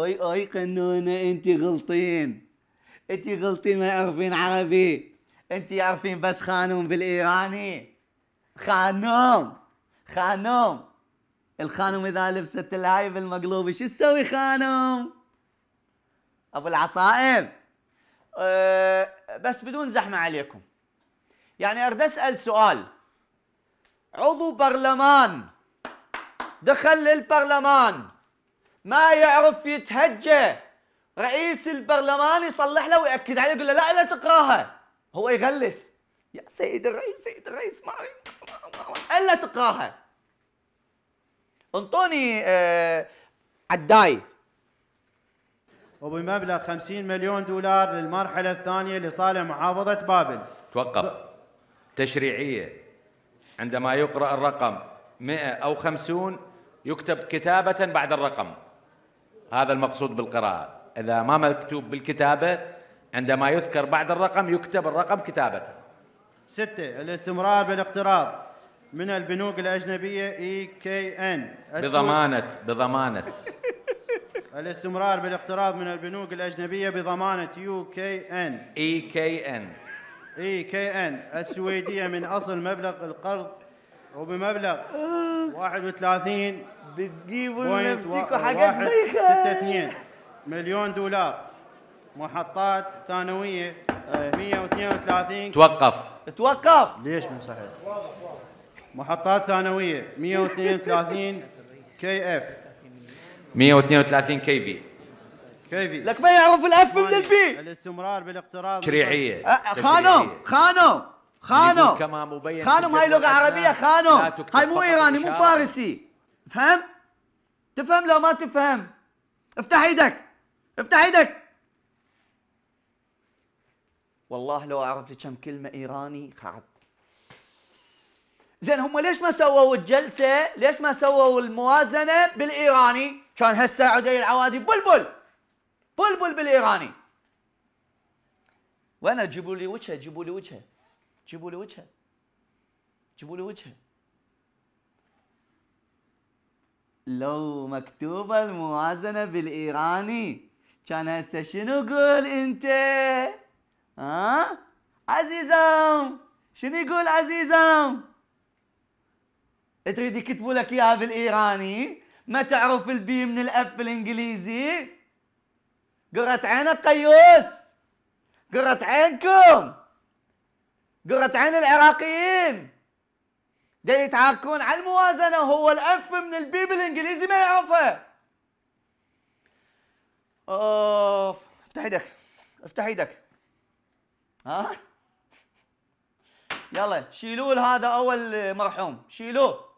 اي اي قنونة انت غلطين انت غلطين ما يعرفين عربي انت عارفين بس خانوم بالايراني خانوم خانوم الخانوم اذا لبست الهاي بالمقلوبه شو تسوي خانوم ابو العصائب أه بس بدون زحمه عليكم يعني اريد اسال سؤال عضو برلمان دخل للبرلمان ما يعرف يتهجى رئيس البرلمان يصلح له ويأكد عليه يقول له لا لا تقراها هو يغلس يا سيد الرئيس سيد الرئيس ما الا تقراها انطوني آه عداي وبمبلغ 50 مليون دولار للمرحلة الثانية لصالح محافظة بابل توقف تشريعية عندما يقرأ الرقم 150 يكتب كتابة بعد الرقم هذا المقصود بالقراءة إذا ما مكتوب بالكتابة عندما يذكر بعد الرقم يكتب الرقم كتابة ستة الاستمرار بالاقتراض من البنوك الأجنبية اي كي ان بضمانة بضمانة الاستمرار بالاقتراض من البنوك الأجنبية بضمانة يو كي ان اي كي ان اي كي ان السويدية من أصل مبلغ القرض وبمبلغ 31 بتجيبوا لنفسكم حاجات بايخه 6 2 مليون دولار محطات ثانويه 132 إيه. توقف توقف ليش مو صحيح؟ محطات ثانويه 132 كي اف 132 كي بي كي في لك ما يعرف الاف من البي الاستمرار بالاقتراض تشريعيه أه، خانم خانم خانم كما مبين خانم هاي لغه عربيه خانم هاي مو ايراني مو فارسي تفهم؟ تفهم لو ما تفهم افتح ايدك افتح ايدك والله لو اعرف لي كم كلمه ايراني خرب زين هم ليش ما سووا الجلسه ليش ما سووا الموازنه بالايراني كان هسه عدي العوادي بلبل بلبل بالايراني وانا جيبوا لي وجهه جيبوا لي وجهه جيبوا لي وجهه جيبوا لي وجهه لو مكتوبة الموازنة بالإيراني كان هسه شنو قول انت ها عزيزم شنو يقول عزيزم تريد يكتبوا لك اياها بالايراني ما تعرف البي من الاف بالانجليزي قرة عينك قيوس قرة عينكم قرة عين العراقيين ده يتعاكون على الموازنة هو الأف من البي بالإنجليزي ما يعرفه أوف افتح ايدك افتح ايدك ها يلا شيلوه هذا أول مرحوم شيلوه